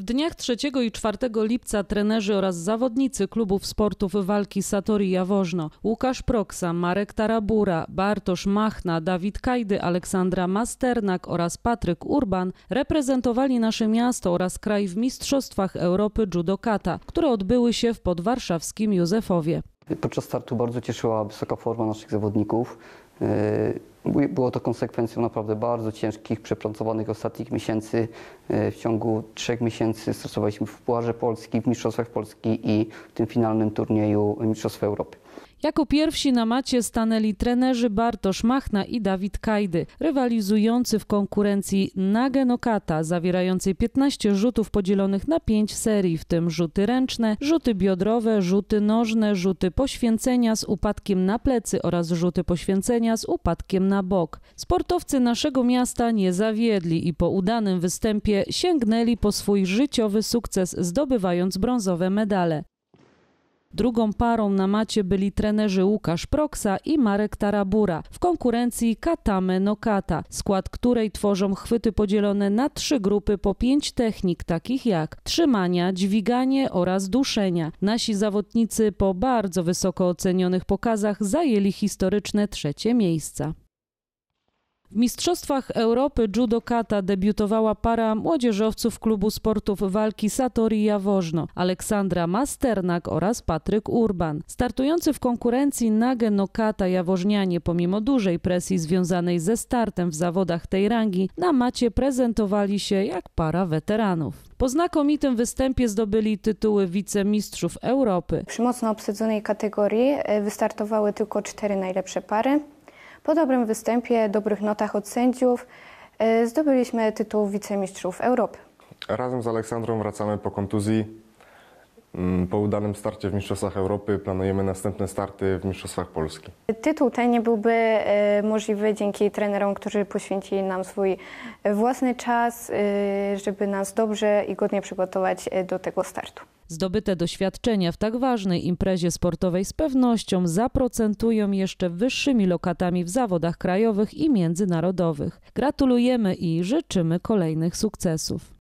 W dniach 3 i 4 lipca trenerzy oraz zawodnicy klubów sportów walki Satori Jawożno, Łukasz Proksa, Marek Tarabura, Bartosz Machna, Dawid Kajdy, Aleksandra Masternak oraz Patryk Urban reprezentowali nasze miasto oraz kraj w Mistrzostwach Europy judokata, które odbyły się w podwarszawskim Józefowie. Podczas startu bardzo cieszyła wysoka forma naszych zawodników. Y, było to konsekwencją naprawdę bardzo ciężkich, przepracowanych ostatnich miesięcy. Y, w ciągu trzech miesięcy stosowaliśmy w Pucharze Polski, w Mistrzostwach Polski i w tym finalnym turnieju Mistrzostw Europy. Jako pierwsi na macie stanęli trenerzy Bartosz Machna i Dawid Kajdy, rywalizujący w konkurencji Nagenokata, zawierającej 15 rzutów podzielonych na 5 serii, w tym rzuty ręczne, rzuty biodrowe, rzuty nożne, rzuty poświęcenia z upadkiem na plecy oraz rzuty poświęcenia z upadkiem na bok. Sportowcy naszego miasta nie zawiedli i po udanym występie sięgnęli po swój życiowy sukces, zdobywając brązowe medale. Drugą parą na macie byli trenerzy Łukasz Proksa i Marek Tarabura w konkurencji Katame Nokata, skład której tworzą chwyty podzielone na trzy grupy po pięć technik, takich jak trzymania, dźwiganie oraz duszenia. Nasi zawodnicy po bardzo wysoko ocenionych pokazach zajęli historyczne trzecie miejsca. W Mistrzostwach Europy judokata debiutowała para młodzieżowców klubu sportów walki Satori Jawożno, Aleksandra Masternak oraz Patryk Urban. Startujący w konkurencji Nage Kata Jawożnianie pomimo dużej presji związanej ze startem w zawodach tej rangi na macie prezentowali się jak para weteranów. Po znakomitym występie zdobyli tytuły wicemistrzów Europy. Przy mocno obsadzonej kategorii e, wystartowały tylko cztery najlepsze pary. Po dobrym występie, dobrych notach od sędziów y, zdobyliśmy tytuł wicemistrzów Europy. Razem z Aleksandrą wracamy po kontuzji. Mm, po udanym starcie w Mistrzostwach Europy planujemy następne starty w Mistrzostwach Polski. Tytuł ten nie byłby y, możliwy dzięki trenerom, którzy poświęcili nam swój y, własny czas, żeby nas dobrze i godnie przygotować do tego startu. Zdobyte doświadczenia w tak ważnej imprezie sportowej z pewnością zaprocentują jeszcze wyższymi lokatami w zawodach krajowych i międzynarodowych. Gratulujemy i życzymy kolejnych sukcesów.